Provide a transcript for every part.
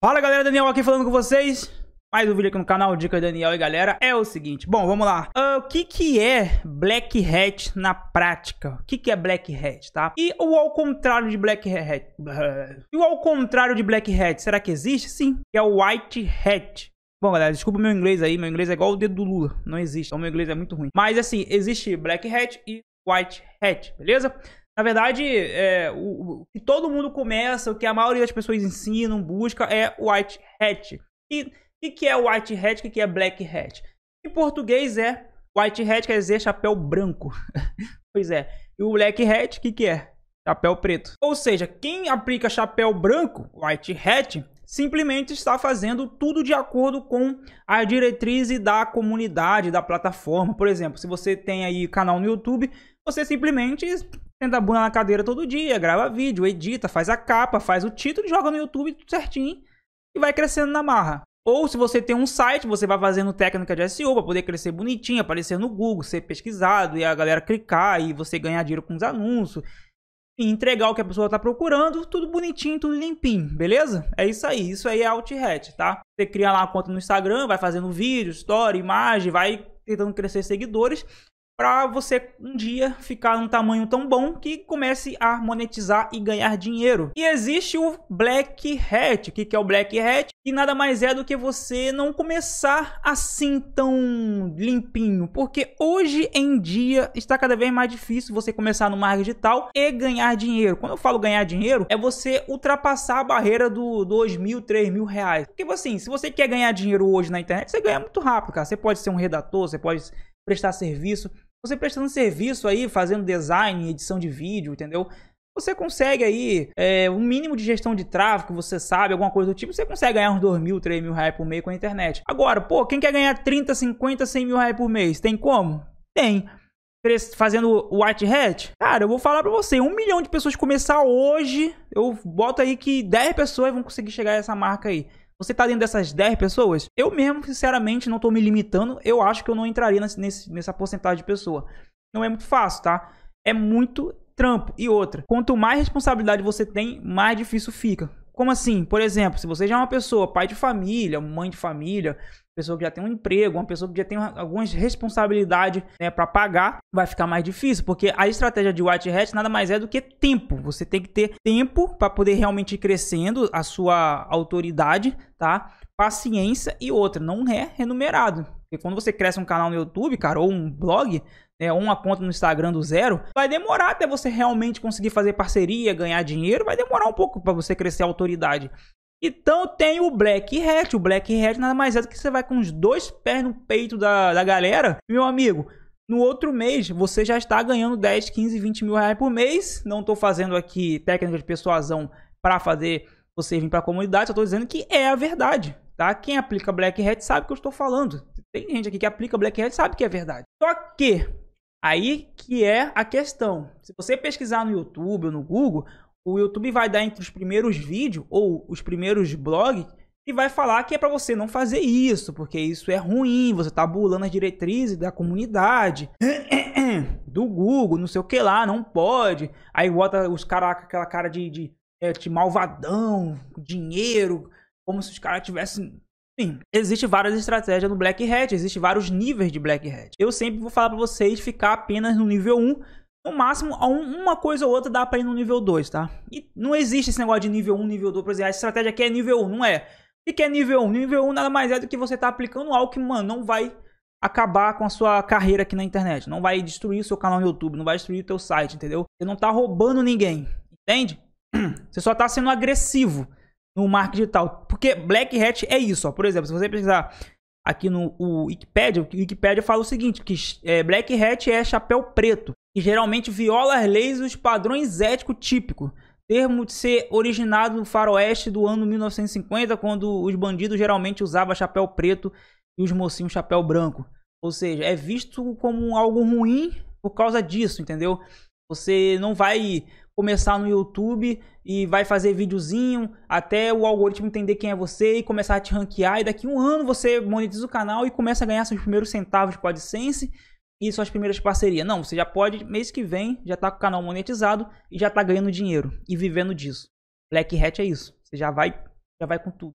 Fala galera, Daniel aqui falando com vocês. Mais um vídeo aqui no canal Dica Daniel e galera, é o seguinte, bom, vamos lá. Uh, o que que é Black Hat na prática? O que que é Black Hat, tá? E o ao contrário de Black Hat? e o ao contrário de Black Hat, será que existe? Sim, é o White Hat. Bom, galera, desculpa meu inglês aí, meu inglês é igual o dedo do Lula, não existe, então meu inglês é muito ruim. Mas assim, existe Black Hat e White Hat, beleza? Na verdade, é, o, o, que todo mundo começa, o que a maioria das pessoas ensinam, busca, é white hat. E o que, é white hat? O que, que é black hat? Em português é white hat, quer dizer chapéu branco. pois é. E o black hat, o que, que é? Chapéu preto. Ou seja, quem aplica chapéu branco, white hat, simplesmente está fazendo tudo de acordo com a diretriz da comunidade, da plataforma. Por exemplo, se você tem aí canal no YouTube, você simplesmente Senta a bunda na cadeira todo dia, grava vídeo, edita, faz a capa, faz o título, joga no YouTube tudo certinho e vai crescendo na marra. Ou se você tem um site, você vai fazendo técnica de SEO para poder crescer bonitinho, aparecer no Google, ser pesquisado e a galera clicar e você ganhar dinheiro com os anúncios e entregar o que a pessoa está procurando, tudo bonitinho, tudo limpinho, beleza? É isso aí, isso aí é alt red, tá? Você cria lá a conta no Instagram, vai fazendo vídeo, story, imagem, vai tentando crescer seguidores para você um dia ficar num tamanho tão bom que comece a monetizar e ganhar dinheiro. E existe o Black Hat. O que é o Black Hat? e nada mais é do que você não começar assim tão limpinho, porque hoje em dia está cada vez mais difícil você começar no marketing digital e ganhar dinheiro. Quando eu falo ganhar dinheiro, é você ultrapassar a barreira do dois mil, três mil reais. Porque tipo assim, se você quer ganhar dinheiro hoje na internet, você ganha muito rápido, cara. Você pode ser um redator, você pode prestar serviço, você prestando serviço aí, fazendo design, edição de vídeo, entendeu? Você consegue aí é, um mínimo de gestão de tráfego, você sabe, alguma coisa do tipo, você consegue ganhar uns 2 mil, 3 mil reais por mês com a internet. Agora, pô, quem quer ganhar 30, 50, 100 mil reais por mês? Tem como? Tem fazendo white hat, cara, eu vou falar para você, um milhão de pessoas começar hoje, eu boto aí que 10 pessoas vão conseguir chegar a essa marca aí. Você tá dentro dessas 10 pessoas? Eu mesmo, sinceramente, não tô me limitando. Eu acho que eu não entraria nesse, nessa porcentagem de pessoa. Não é muito fácil, tá? É muito trampo. E outra, quanto mais responsabilidade você tem, mais difícil fica. Como assim? Por exemplo, se você já é uma pessoa, pai de família, mãe de família, pessoa que já tem um emprego, uma pessoa que já tem algumas responsabilidades né, para pagar, vai ficar mais difícil, porque a estratégia de white hat nada mais é do que tempo. Você tem que ter tempo para poder realmente ir crescendo a sua autoridade, tá? Paciência e outra, não é remunerado. Porque quando você cresce um canal no YouTube, cara, ou um blog, né, ou uma conta no Instagram do zero, vai demorar até você realmente conseguir fazer parceria, ganhar dinheiro, vai demorar um pouco para você crescer a autoridade. Então tem o Black Hat. O Black Hat nada mais é do que você vai com os dois pés no peito da, da galera. Meu amigo, no outro mês você já está ganhando 10, 15, 20 mil reais por mês. Não estou fazendo aqui técnica de persuasão para fazer você vir para a comunidade. Só estou dizendo que é a verdade. Tá? Quem aplica Black Hat sabe o que eu estou falando. Tem gente aqui que aplica Black Hat sabe que é verdade. Só que aí que é a questão. Se você pesquisar no YouTube ou no Google, o YouTube vai dar entre os primeiros vídeos ou os primeiros blogs e vai falar que é para você não fazer isso, porque isso é ruim, você tá burlando as diretrizes da comunidade, do Google, não sei o que lá, não pode. Aí bota os caras com aquela cara de, de, é, de, malvadão, dinheiro, como se os caras tivessem. Enfim, existe várias estratégias no Black Hat, existe vários níveis de Black Hat. Eu sempre vou falar para vocês ficar apenas no nível 1, no máximo, uma coisa ou outra dá pra ir no nível 2, tá? E não existe esse negócio de nível 1, nível 2, por exemplo, a estratégia aqui é nível 1, não é? O que é nível 1? Nível 1 nada mais é do que você tá aplicando algo que, mano, não vai acabar com a sua carreira aqui na internet. Não vai destruir o seu canal no YouTube, não vai destruir o teu site, entendeu? Você não tá roubando ninguém, entende? Você só tá sendo agressivo no marketing digital. Porque Black Hat é isso, ó. Por exemplo, se você precisar aqui no Wikipedia, o Wikipedia fala o seguinte, que é, Black Hat é chapéu preto, e geralmente viola as leis e os padrões éticos típicos. Termo de ser originado no faroeste do ano 1950, quando os bandidos geralmente usavam chapéu preto e os mocinhos chapéu branco. Ou seja, é visto como algo ruim por causa disso, entendeu? Você não vai começar no YouTube e vai fazer videozinho até o algoritmo entender quem é você e começar a te ranquear. E daqui um ano você monetiza o canal e começa a ganhar seus primeiros centavos de AdSense e suas primeiras parcerias. Não, você já pode, mês que vem, já tá com o canal monetizado e já tá ganhando dinheiro e vivendo disso. Black Hat é isso. Você já vai, já vai com tudo.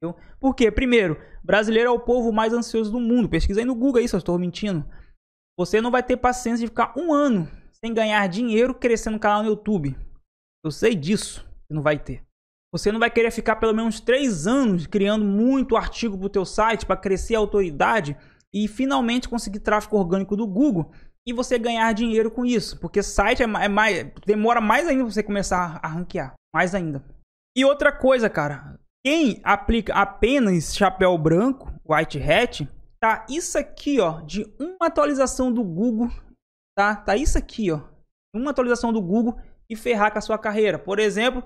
Entendeu? Por quê? Primeiro, brasileiro é o povo mais ansioso do mundo. Pesquisa aí no Google aí se eu estou mentindo. Você não vai ter paciência de ficar um ano sem ganhar dinheiro crescendo o canal no YouTube. Eu sei disso você não vai ter. Você não vai querer ficar pelo menos três anos criando muito artigo para o teu site para crescer a autoridade e finalmente conseguir tráfego orgânico do Google e você ganhar dinheiro com isso, porque site é, é mais, demora mais ainda você começar a ranquear, mais ainda. E outra coisa, cara, quem aplica apenas chapéu branco, white hat, tá isso aqui, ó, de uma atualização do Google tá? Tá isso aqui, ó. Uma atualização do Google e ferrar com a sua carreira. Por exemplo,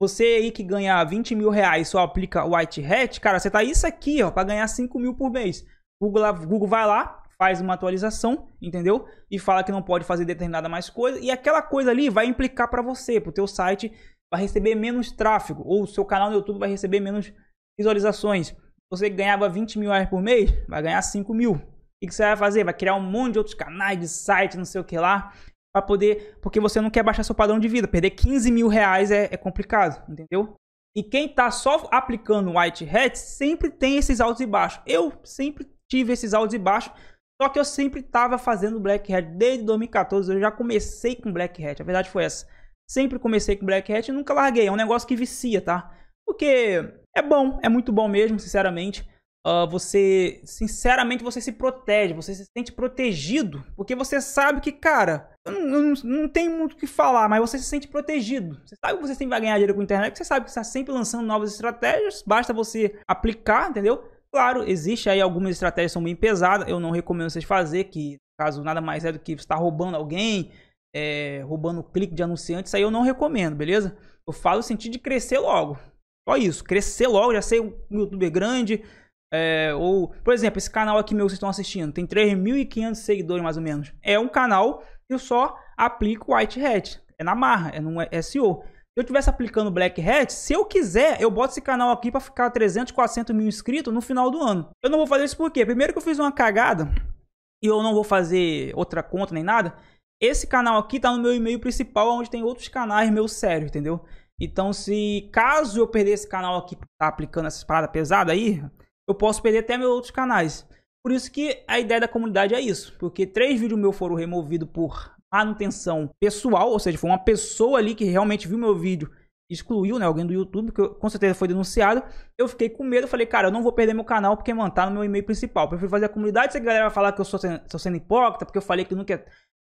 você aí que ganha 20 mil reais só aplica White Hat, cara, você tá isso aqui, ó, para ganhar 5 mil por mês. Google, Google vai lá, faz uma atualização, entendeu? E fala que não pode fazer determinada mais coisa. E aquela coisa ali vai implicar para você, pro teu site vai receber menos tráfego. Ou o seu canal no YouTube vai receber menos visualizações. Você ganhava 20 mil reais por mês, vai ganhar 5 mil que, você vai fazer? Vai criar um monte de outros canais, de site, não sei o que lá, para poder. Porque você não quer baixar seu padrão de vida. Perder 15 mil reais é, é complicado, entendeu? E quem tá só aplicando white hat sempre tem esses altos e baixos. Eu sempre tive esses altos e baixos. Só que eu sempre estava fazendo Black Hat desde 2014. Eu já comecei com Black Hat. A verdade foi essa. Sempre comecei com Black Hat e nunca larguei. É um negócio que vicia, tá? Porque é bom, é muito bom mesmo, sinceramente uh, você, sinceramente, você se protege, você se sente protegido, porque você sabe que, cara, eu não, eu não, tenho tem muito o que falar, mas você se sente protegido. Você sabe que você sempre vai ganhar dinheiro com a internet, você sabe que você está sempre lançando novas estratégias, basta você aplicar, entendeu? Claro, existe aí algumas estratégias que são bem pesadas, eu não recomendo vocês fazer, que caso nada mais é do que estar tá roubando alguém, é, roubando clique de anunciante, isso aí eu não recomendo, beleza? Eu falo o sentido de crescer logo. Só isso, crescer logo, já ser um youtuber grande, é, ou, por exemplo, esse canal aqui meu que vocês estão assistindo tem 3.500 seguidores mais ou menos. É um canal que eu só aplico White Hat. É na marra, é no SEO. Se eu estivesse aplicando Black Hat, se eu quiser, eu boto esse canal aqui para ficar 300, 400 mil inscritos no final do ano. Eu não vou fazer isso porque, primeiro que eu fiz uma cagada e eu não vou fazer outra conta nem nada. Esse canal aqui tá no meu e-mail principal, onde tem outros canais meus sérios, entendeu? Então, se caso eu perder esse canal aqui, tá aplicando essas paradas pesadas aí, eu posso perder até meus outros canais. Por isso que a ideia da comunidade é isso, porque três vídeos meus foram removidos por manutenção pessoal, ou seja, foi uma pessoa ali que realmente viu meu vídeo, excluiu, né, alguém do YouTube, que eu, com certeza foi denunciado. Eu fiquei com medo, falei, cara, eu não vou perder meu canal porque, mano, tá no meu e-mail principal. Eu prefiro fazer a comunidade, se a galera vai falar que eu sou, sou sendo hipócrita, porque eu falei que eu não quer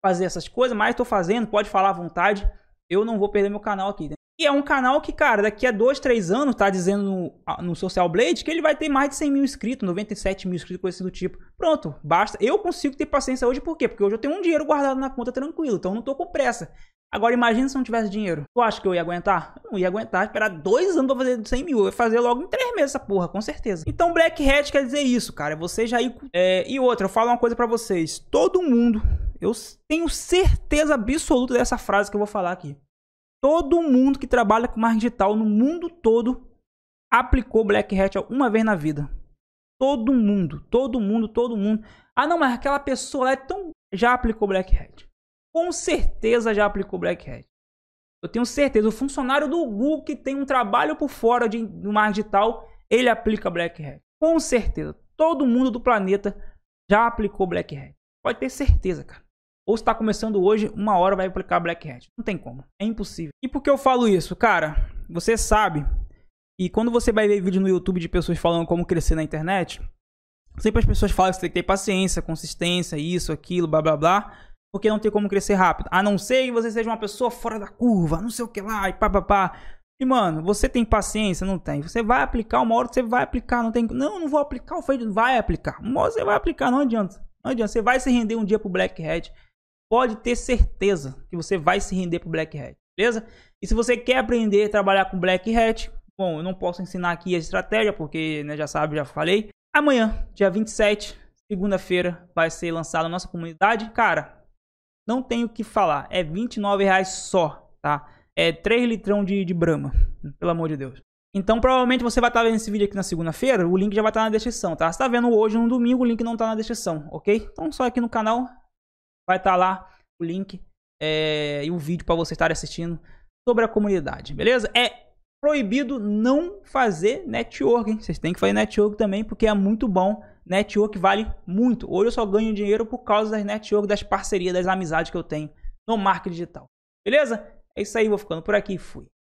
fazer essas coisas, mas tô fazendo, pode falar à vontade. Eu não vou perder meu canal aqui, e é um canal que, cara, daqui a dois, três anos, tá dizendo no, no, Social Blade que ele vai ter mais de 100 mil inscritos, 97 mil inscritos, coisa assim do tipo. Pronto, basta. Eu consigo ter paciência hoje, por quê? Porque hoje eu tenho um dinheiro guardado na conta tranquilo, então eu não tô com pressa. Agora imagina se eu não tivesse dinheiro. Tu acha que eu ia aguentar? Eu não ia aguentar, esperar dois anos pra fazer 100 mil. Eu ia fazer logo em três meses essa porra, com certeza. Então Black Hat quer dizer isso, cara. Você já ir... É... E outra, eu falo uma coisa para vocês. Todo mundo, eu tenho certeza absoluta dessa frase que eu vou falar aqui. Todo mundo que trabalha com marketing digital no mundo todo aplicou Black Hat uma vez na vida. Todo mundo, todo mundo, todo mundo. Ah, não, mas aquela pessoa lá é tão... já aplicou Black Hat. Com certeza já aplicou Black Hat. Eu tenho certeza. O funcionário do Google que tem um trabalho por fora de, do marketing digital, ele aplica Black Hat. Com certeza. Todo mundo do planeta já aplicou Black Hat. Pode ter certeza, cara. Ou está começando hoje, uma hora vai aplicar Black Hat. Não tem como. É impossível. E por que eu falo isso? Cara, você sabe. E quando você vai ver vídeo no YouTube de pessoas falando como crescer na internet, sempre as pessoas falam que você tem que ter paciência, consistência, isso, aquilo, blá blá blá. Porque não tem como crescer rápido. A não ser que você seja uma pessoa fora da curva, não sei o que lá, e pá, pá, pá. E, mano, você tem paciência? Não tem. Você vai aplicar, uma hora você vai aplicar, não tem. Não, não vou aplicar, o Fade vai aplicar. Uma hora você vai aplicar, não adianta. Não adianta. Você vai se render um dia pro Black Hat pode ter certeza que você vai se render para o Black Hat, beleza? E se você quer aprender a trabalhar com Black Hat, bom, eu não posso ensinar aqui a estratégia, porque né, já sabe, já falei. Amanhã, dia 27, segunda-feira, vai ser lançado a nossa comunidade. Cara, não tenho o que falar, é R$29,00 só, tá? É 3 litrão de, de Brahma, pelo amor de Deus. Então, provavelmente você vai estar tá vendo esse vídeo aqui na segunda-feira, o link já vai estar tá na descrição, tá? Se está vendo hoje, no domingo, o link não está na descrição, ok? Então, só aqui no canal, Vai estar tá lá o link é, e o vídeo para você estar assistindo sobre a comunidade, beleza? É proibido não fazer hein? Vocês têm que fazer network também, porque é muito bom. Network vale muito. Hoje eu só ganho dinheiro por causa das network, das parcerias, das amizades que eu tenho no marketing digital. Beleza? É isso aí, vou ficando por aqui. Fui.